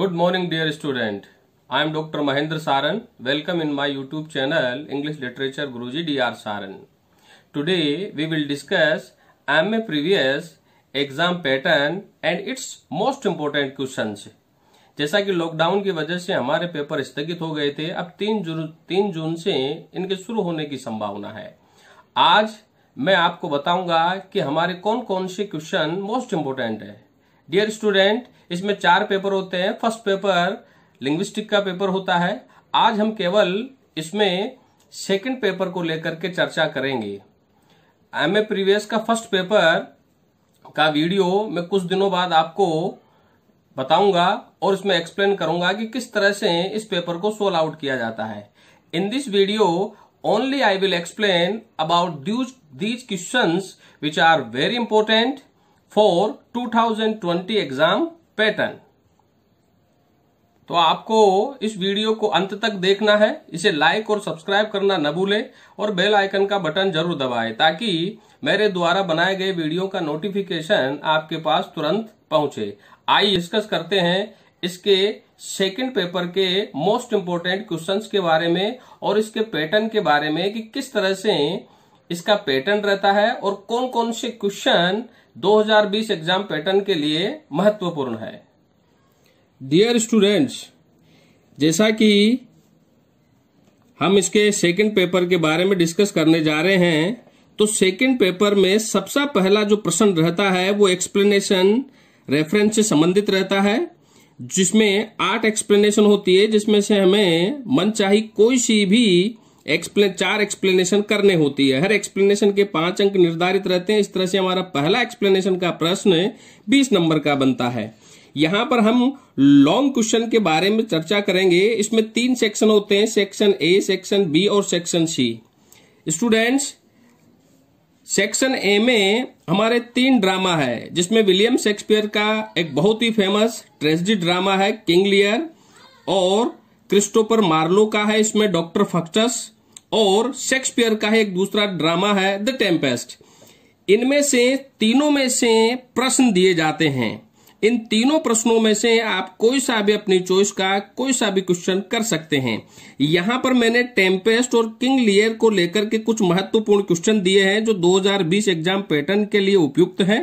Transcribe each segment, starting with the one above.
Good morning dear student. I am Dr. Mahendra Saran. Welcome in my YouTube channel English Literature Guruji DR Saran. Today we will discuss MA previous exam pattern and its most important questions. जैसा कि lockdown की वजह से हमारे paper स्थगित हो गए थे अब तीन जून तीन जून से इनके शुरू होने की संभावना है आज मैं आपको बताऊंगा कि हमारे कौन कौन से क्वेश्चन मोस्ट इम्पोर्टेंट है डियर स्टूडेंट इसमें चार पेपर होते हैं फर्स्ट पेपर लिंग्विस्टिक का पेपर होता है आज हम केवल इसमें सेकंड पेपर को लेकर के चर्चा करेंगे एम ए प्रीवियस का फर्स्ट पेपर का वीडियो मैं कुछ दिनों बाद आपको बताऊंगा और इसमें एक्सप्लेन करूंगा कि किस तरह से इस पेपर को सोल आउट किया जाता है in this video only I will explain these questions which are very are for two thousand 2020 exam pattern तो आपको इस वीडियो को अंत तक देखना है इसे लाइक और सब्सक्राइब करना न भूलें और बेल आइकन का बटन जरूर दबाएं ताकि मेरे द्वारा बनाए गए वीडियो का नोटिफिकेशन आपके पास तुरंत पहुंचे आइए डिस्कस करते हैं इसके सेकंड पेपर के मोस्ट इंपोर्टेंट क्वेश्चंस के बारे में और इसके पैटर्न के बारे में कि किस तरह से इसका पैटर्न रहता है और कौन कौन से क्वेश्चन 2020 एग्जाम पैटर्न के लिए महत्वपूर्ण है डियर स्टूडेंट्स जैसा कि हम इसके सेकंड पेपर के बारे में डिस्कस करने जा रहे हैं तो सेकंड पेपर में सबसे पहला जो प्रश्न रहता है वो एक्सप्लेनेशन रेफरेंस से संबंधित रहता है जिसमें आठ एक्सप्लेनेशन होती है जिसमें से हमें मनचाही कोई सी भी एक्सप्लेन चार एक्सप्लेनेशन करने होती है हर एक्सप्लेनेशन के पांच अंक निर्धारित रहते हैं इस तरह से हमारा पहला एक्सप्लेनेशन का प्रश्न बीस नंबर का बनता है यहां पर हम लॉन्ग क्वेश्चन के बारे में चर्चा करेंगे इसमें तीन सेक्शन होते हैं सेक्शन ए सेक्शन बी और section C students section A में हमारे तीन ड्रामा है जिसमें विलियम शेक्सपियर का एक बहुत ही फेमस ट्रेजिडी ड्रामा है किंग लियर और क्रिस्टोपर मार्लो का है इसमें डॉक्टर फक्टस और शेक्सपियर का एक दूसरा ड्रामा है द टेम्पेस्ट इनमें से तीनों में से प्रश्न दिए जाते हैं इन तीनों प्रश्नों में से आप कोई सा भी अपनी चॉइस का कोई सा भी क्वेश्चन कर सकते हैं यहां पर मैंने टेम्पेस्ट और किंग लियर को लेकर के कुछ महत्वपूर्ण क्वेश्चन दिए हैं जो 2020 एग्जाम पैटर्न के लिए उपयुक्त हैं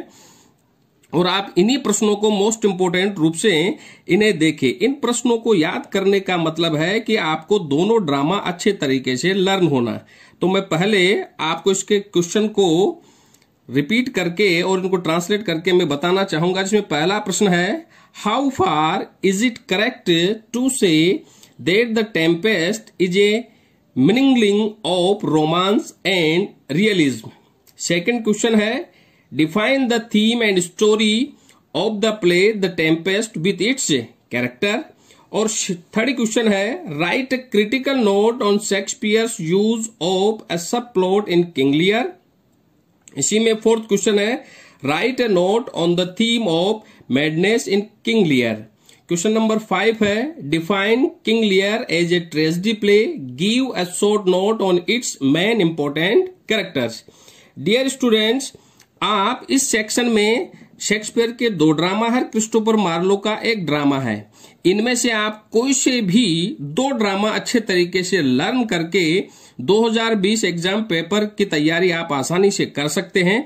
और आप इन्हीं प्रश्नों को मोस्ट इंपोर्टेंट रूप से इन्हें देखें इन प्रश्नों को याद करने का मतलब है कि आपको दोनों ड्रामा अच्छे तरीके से लर्न होना तो मैं पहले आपको इसके क्वेश्चन को रिपीट करके और इनको ट्रांसलेट करके मैं बताना चाहूंगा जिसमें पहला प्रश्न है how far is it correct to say that The Tempest is a mingling of romance and realism second question है define the theme and story of the play The Tempest with its character. और third question है write critical note on Shakespeare's use of a subplot in King Lear इसी में fourth question है write a note on the theme of madness in King Lear question number five है define King Lear as a tragedy play give a short note on its main important characters dear students आप इस section में Shakespeare के दो drama है Christopher Marlowe का एक drama है इनमें से आप कोई से भी दो ड्रामा अच्छे तरीके से लर्न करके 2020 एग्जाम पेपर की तैयारी आप आसानी से कर सकते हैं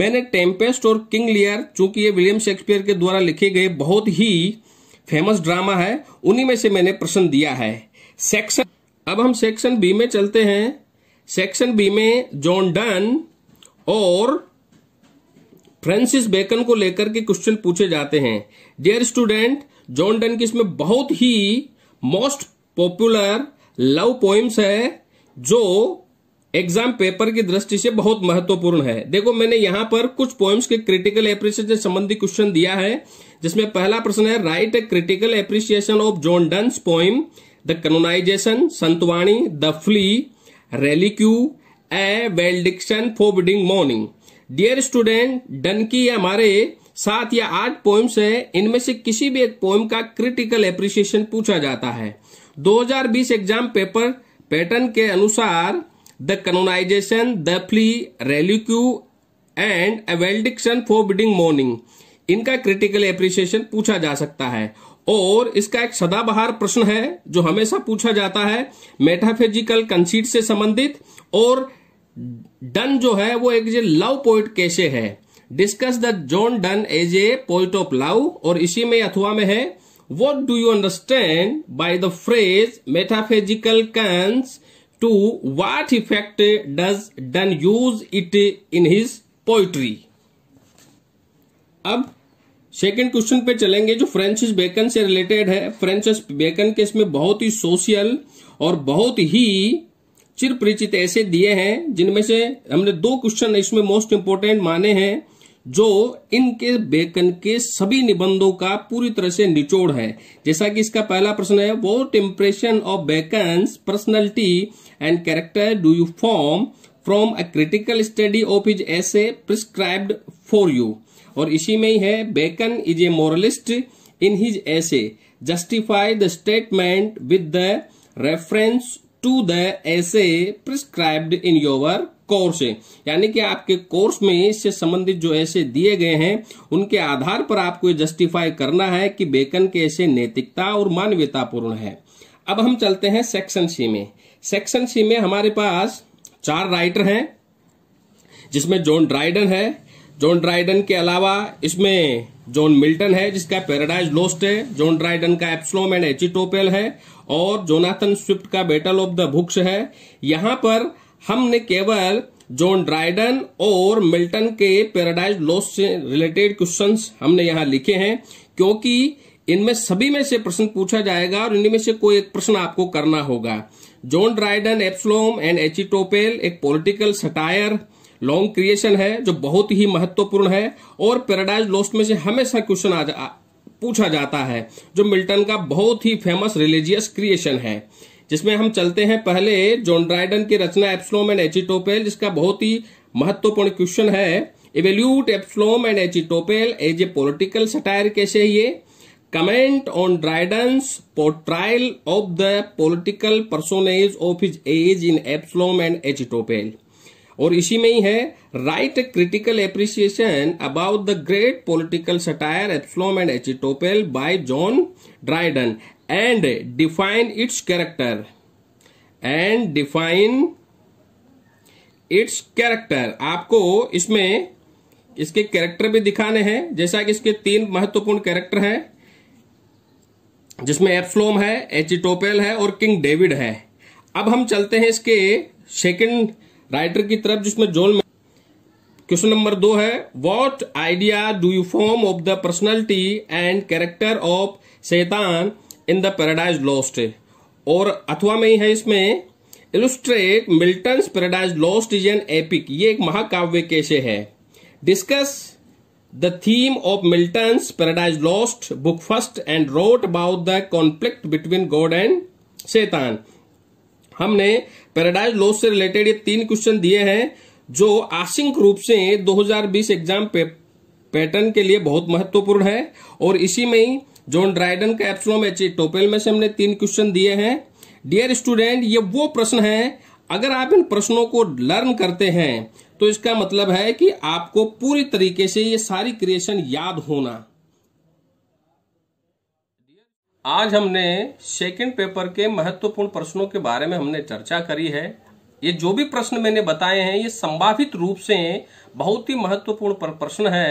मैंने टेम्पेस्ट और किंग लियर चूंकि ये विलियम शेक्सपियर के द्वारा लिखे गए बहुत ही फेमस ड्रामा है उन्हीं में से मैंने प्रश्न दिया है सेक्शन अब हम सेक्शन बी में चलते हैं सेक्शन बी में जॉन डन और फ्रांसिस बेकन को लेकर के क्वेश्चन पूछे जाते हैं डियर स्टूडेंट जॉन डन की इसमें बहुत ही मोस्ट पॉपुलर लव पोइम्स है जो एग्जाम पेपर की दृष्टि से बहुत महत्वपूर्ण है देखो मैंने यहां पर कुछ पोइम्स के क्रिटिकल एप्रिसिएशन संबंधी क्वेश्चन दिया है जिसमें पहला प्रश्न है write a critical appreciation of John Donne's poem The Canonization संतवाणी The Flea Relique A Valediction Forbidding Mourning dear student Donne की हमारे सात या आठ पोइम्स हैं इनमें से किसी भी एक पोइम का क्रिटिकल एप्रिसिएशन पूछा जाता है 2020 एग्जाम पेपर पैटर्न के अनुसार The Canonization The Flea Relique and A Valediction Forbidding Mourning इनका क्रिटिकल एप्रिसिएशन पूछा जा सकता है और इसका एक सदाबहार प्रश्न है जो हमेशा पूछा जाता है मेटाफिजिकल कंसीट से संबंधित और डन जो है वो एक लव पोइट कैसे है discuss the John Donne as a poet of love और इसी में अथवा में है what do you understand by the phrase metaphysical conceit to what effect does Donne use it in his poetry अब सेकेंड क्वेश्चन पे चलेंगे जो फ्रेंसिस बेकन से रिलेटेड है फ्रेंसिस बेकन के इसमें बहुत ही सोशल और बहुत ही चिर परिचित ऐसे दिए हैं जिनमें से हमने दो क्वेश्चन इसमें मोस्ट इंपोर्टेंट माने हैं जो इनके बेकन के सभी निबंधों का पूरी तरह से निचोड़ है जैसा कि इसका पहला प्रश्न है what impression of Bacon personality and character do you form from a critical study of his essays prescribed for you और इसी में ही है Bacon is a moralist in his essays justify the statement with the reference to the essays prescribed in your course यानी कि आपके course में इससे संबंधित जो ऐसे दिए गए हैं उनके आधार पर आपको जस्टिफाई करना है कि बेकन के ऐसे नैतिकता और मानवीयतापूर्ण है अब हम चलते हैं सेक्शन सी में सेक्शन सी में हमारे पास चार राइटर हैं जिसमें जॉन ड्राइडन है जॉन ड्राइडन के अलावा इसमें जॉन मिल्टन है जिसका पेराडाइज लोस्ट है जॉन ड्राइडन का एप्सलोम एंड एचिटोपेल है और जोनाथन स्विफ्ट का बैटल ऑफ द बुक्स है यहां पर हमने केवल जॉन ड्राइडन और मिल्टन के पेराडाइज लॉस से रिलेटेड क्वेश्चंस हमने यहां लिखे हैं क्योंकि इनमें सभी में से प्रश्न पूछा जाएगा और इनमें से कोई एक प्रश्न आपको करना होगा John Dryden Absalom and Achitophel एक पॉलिटिकल सटायर लॉन्ग क्रिएशन है जो बहुत ही महत्वपूर्ण है और पेराडाइज लॉस्ट में से हमेशा क्वेश्चन आ, पूछा जाता है जो मिल्टन का बहुत ही फेमस रिलीजियस क्रिएशन है जिसमें हम चलते हैं पहले जॉन ड्राइडन की रचना एप्सलोम एंड एचिटोपेल जिसका बहुत ही महत्वपूर्ण क्वेश्चन है evaluate Absalom and Achitophel as a political satire कैसे ये comment on Dryden's portrayal of the political personage of his age in Absalom and Achitophel और इसी में ही है write critical appreciation about the great political satire Absalom and Achitophel by John Dryden and define its character and define its character आपको इसमें इसके character भी दिखाने हैं जैसा कि इसके तीन महत्वपूर्ण कैरेक्टर हैं जिसमें एप्सलोम है एचिटोपेल e है और किंग डेविड है अब हम चलते हैं इसके सेकंड राइटर की तरफ जिसमें जोन क्वेश्चन नंबर दो है what idea do you form of the personality and character of शैतान इन द पैराडाइज लॉस्ट और अथवा में ही है इसमें illustrate Milton Paradise Lost is an epic ये एक महाकाव्य कैसे है discuss the theme of Milton Paradise Lost book first and wrote about the conflict between God and शैतान हमने पैराडाइज लॉस से रिलेटेड ये तीन क्वेश्चन दिए हैं जो आशिंक रूप से 2020 एग्जाम पैटर्न के लिए बहुत महत्वपूर्ण है और इसी में ही जॉन ड्राइडन का एप्सलोम एच टोपेल में से हमने तीन क्वेश्चन दिए हैं डियर स्टूडेंट ये वो प्रश्न है अगर आप इन प्रश्नों को लर्न करते हैं तो इसका मतलब है कि आपको पूरी तरीके से ये सारी क्रिएशन याद होना आज हमने सेकंड पेपर के महत्वपूर्ण प्रश्नों के बारे में हमने चर्चा करी है ये जो भी प्रश्न मैंने बताए हैं ये संभावित रूप से बहुत ही महत्वपूर्ण प्रश्न है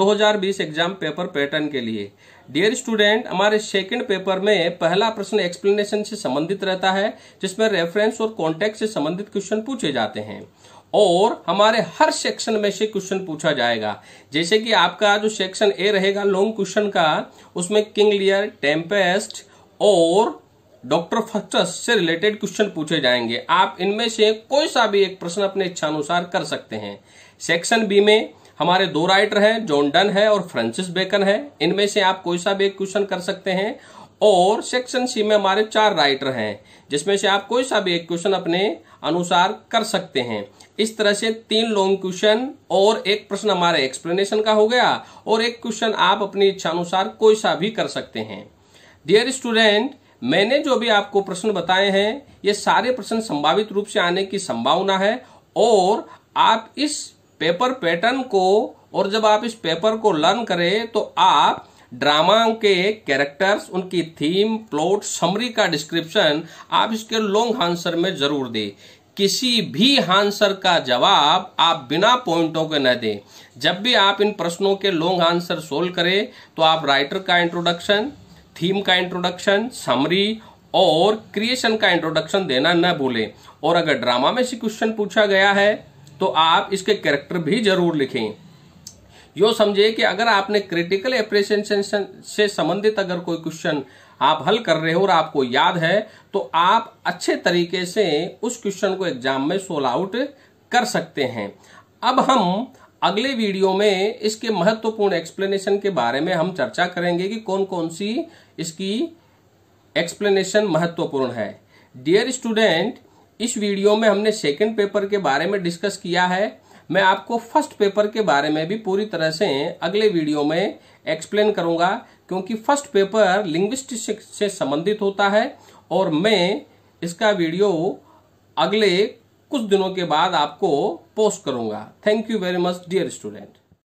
2020 एग्जाम पेपर पैटर्न के लिए डियर स्टूडेंट हमारे सेकंड पेपर में पहला प्रश्न एक्सप्लेनेशन से संबंधित रहता है जिसमें रेफरेंस और कॉन्टेक्ट से संबंधित क्वेश्चन पूछे जाते हैं और हमारे हर सेक्शन में से क्वेश्चन पूछा जाएगा जैसे कि आपका जो सेक्शन ए रहेगा लॉन्ग क्वेश्चन का उसमें किंग लियर टेम्पेस्ट और डॉक्टर फस्टस से रिलेटेड क्वेश्चन पूछे जाएंगे आप इनमें से कोई सा भी एक प्रश्न अपने इच्छानुसार कर सकते हैं सेक्शन बी में हमारे दो राइटर हैं जॉन डन है और फ्रांसिस बेकन है इनमें से आप कोई सा भी एक क्वेश्चन कर सकते हैं और सेक्शन सी में हमारे चार राइटर हैं जिसमें से आप कोई सा भी एक क्वेश्चन अपने अनुसार कर सकते हैं इस तरह से तीन लॉन्ग क्वेश्चन और एक प्रश्न हमारे एक्सप्लेनेशन का हो गया और एक क्वेश्चन आप अपनी इच्छा अनुसार कोई सा भी कर सकते हैं डियर स्टूडेंट मैंने जो भी आपको प्रश्न बताए हैं ये सारे प्रश्न संभावित रूप से आने की संभावना है और आप इस पेपर पैटर्न को और जब आप इस पेपर को लर्न करें तो आप ड्रामा के कैरेक्टर्स उनकी थीम प्लॉट समरी का डिस्क्रिप्शन आप इसके लॉन्ग आंसर में जरूर दें किसी भी आंसर का जवाब आप बिना पॉइंटों के न दें जब भी आप इन प्रश्नों के लॉन्ग आंसर सोल्व करें तो आप राइटर का इंट्रोडक्शन थीम का इंट्रोडक्शन समरी और क्रिएशन का इंट्रोडक्शन देना न भूलें और अगर ड्रामा में से क्वेश्चन पूछा गया है तो आप इसके कैरेक्टर भी जरूर लिखें यो समझे कि अगर आपने क्रिटिकल एप्रिसिएशन से संबंधित अगर कोई क्वेश्चन आप हल कर रहे हो और आपको याद है तो आप अच्छे तरीके से उस क्वेश्चन को एग्जाम में सोल आउट कर सकते हैं अब हम अगले वीडियो में इसके महत्वपूर्ण एक्सप्लेनेशन के बारे में हम चर्चा करेंगे कि कौन कौन सी इसकी एक्सप्लेनेशन महत्वपूर्ण है डियर स्टूडेंट इस वीडियो में हमने सेकंड पेपर के बारे में डिस्कस किया है मैं आपको फर्स्ट पेपर के बारे में भी पूरी तरह से अगले वीडियो में एक्सप्लेन करूंगा क्योंकि फर्स्ट पेपर लिंग्विस्टिक्स से संबंधित होता है और मैं इसका वीडियो अगले कुछ दिनों के बाद आपको पोस्ट करूंगा thank you very much dear student